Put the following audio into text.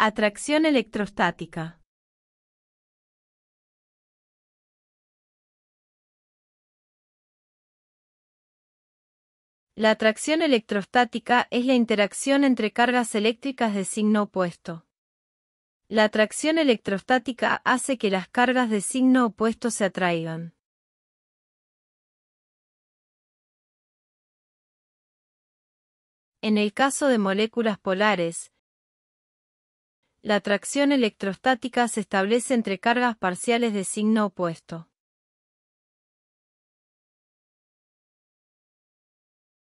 Atracción electrostática. La atracción electrostática es la interacción entre cargas eléctricas de signo opuesto. La atracción electrostática hace que las cargas de signo opuesto se atraigan. En el caso de moléculas polares, la atracción electrostática se establece entre cargas parciales de signo opuesto.